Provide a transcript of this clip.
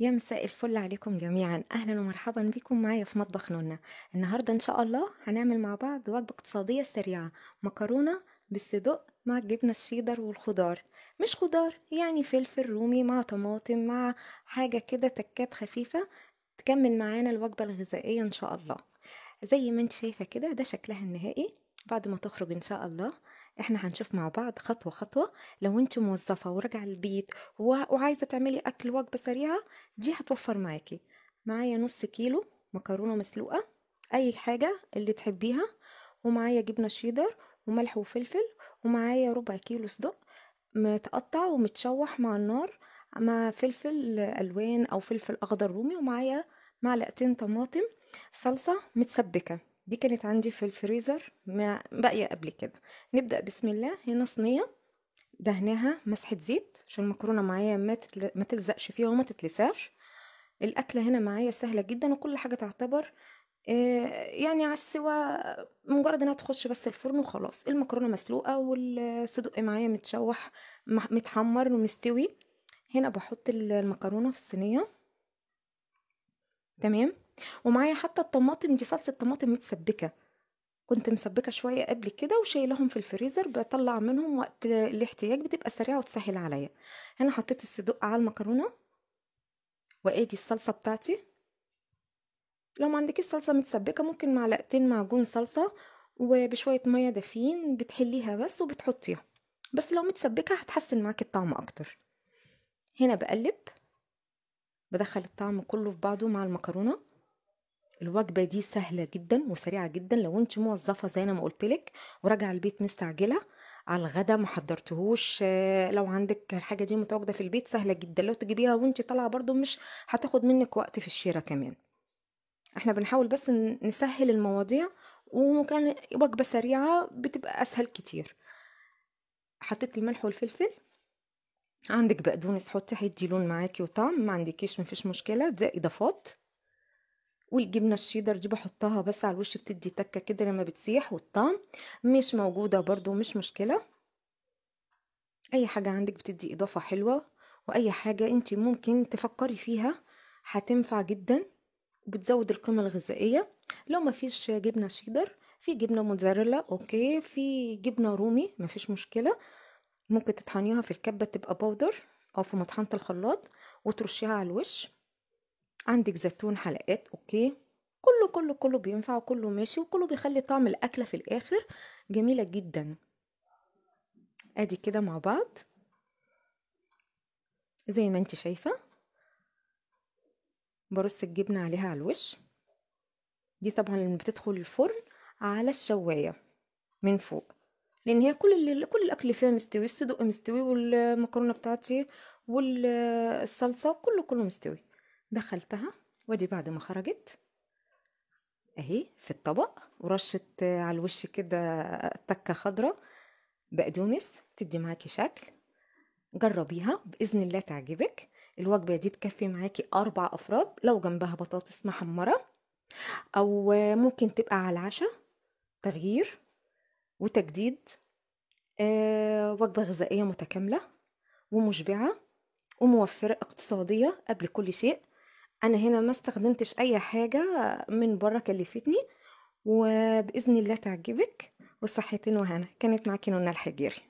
يا مساء الفل عليكم جميعا اهلا ومرحبا بكم معايا في مطبخ نونا النهارده ان شاء الله هنعمل مع بعض وجبه اقتصاديه سريعه مكرونه بالصدق مع الجبنه الشيدر والخضار مش خضار يعني فلفل رومي مع طماطم مع حاجه كده تكات خفيفه تكمل معانا الوجبه الغذائيه ان شاء الله زي ما انت شايفه كده ده شكلها النهائي بعد ما تخرج ان شاء الله احنا هنشوف مع بعض خطوة خطوة لو انت موظفة وراجعة البيت وعايزة تعملي اكل وجبة سريعة دي هتوفر معاكي معايا نص كيلو مكرونة مسلوقة اي حاجة اللي تحبيها ومعايا جبنة شيدر وملح وفلفل ومعايا ربع كيلو صدق متقطع ومتشوح مع النار مع فلفل الوان او فلفل اخضر رومي ومعايا معلقتين طماطم صلصة متسبكة دي كانت عندي في الفريزر ما باقية قبل كده نبدأ بسم الله هنا صينية دهناها مسحة زيت عشان المكرونة معايا ما, تتل... ما تلزقش فيها وما تتلساش الأكلة هنا معايا سهلة جدا وكل حاجة تعتبر آه، يعني على السوا مجرد انها تخش بس الفرن وخلاص المكرونه مسلوقه والصدق معايا متشوح متحمر ومستوي هنا بحط المكرونه في الصينيه تمام ومعايا حتى الطماطم دي صلصه طماطم متسبكه كنت مسبكه شويه قبل كده وشايلهم في الفريزر بطلع منهم وقت الاحتياج بتبقى سريعه وتسهل عليا هنا حطيت الصدق على المكرونه وادي الصلصه بتاعتي لو ما عندكيش صلصه متسبكه ممكن معلقتين معجون صلصه وبشويه ميه دافيين بتحليها بس وبتحطيها بس لو متسبكه هتحسن معاكي الطعم اكتر هنا بقلب بدخل الطعم كله في بعضه مع المكرونه الوجبة دي سهلة جدا وسريعة جدا لو انت موظفة زي ما ما لك وراجعة البيت مستعجلة على الغدا ما حضرتهوش آه، لو عندك الحاجة دي متواجدة في البيت سهلة جدا لو تجيبيها وانت طالعة برضو مش هتاخد منك وقت في الشراء كمان احنا بنحاول بس نسهل المواضيع وكان وجبة سريعة بتبقى أسهل كتير حطيت الملح والفلفل عندك بقدونس حطي هيدي لون معاكي وطعم ما عندكيش مفيش مشكلة ده إضافات والجبنة الشيدر دي بحطها بس على الوش بتدي تكة كده لما بتسيح والطعم مش موجودة برضو مش مشكلة اي حاجة عندك بتدي اضافة حلوة واي حاجة انت ممكن تفكري فيها هتنفع جدا وبتزود القيمة الغذائية لو مفيش جبنة شيدر في جبنة موزاريلا اوكي في جبنة رومي مفيش مشكلة ممكن تطحنيها في الكبة تبقى باودر او في مطحنة الخلاط وترشيها على الوش عندك زيتون حلقات اوكي كله كله كله بينفع وكله ماشي وكله بيخلي طعم الاكله في الاخر جميله جدا ادي كده مع بعض زي ما انت شايفه برص الجبنه عليها على الوش دي طبعا اللي بتدخل الفرن على الشوايه من فوق لان هي كل اللي كل الاكل فيها مستوي الصدق مستوي والمكرونه بتاعتي والصلصه كله كله مستوي دخلتها وادي بعد ما خرجت اهي في الطبق ورشت على الوش كده تكه خضراء بقدونس تدي معاكي شكل جربيها باذن الله تعجبك الوجبه دي تكفي معاكي اربع افراد لو جنبها بطاطس محمره او ممكن تبقى على العشاء تغيير وتجديد أه وجبه غذائيه متكامله ومشبعه وموفره اقتصاديه قبل كل شيء أنا هنا ما استخدمتش أي حاجة من بره كلفتني وبإذن الله تعجبك وصحتين وهنا كانت معاكي نونا الحجيري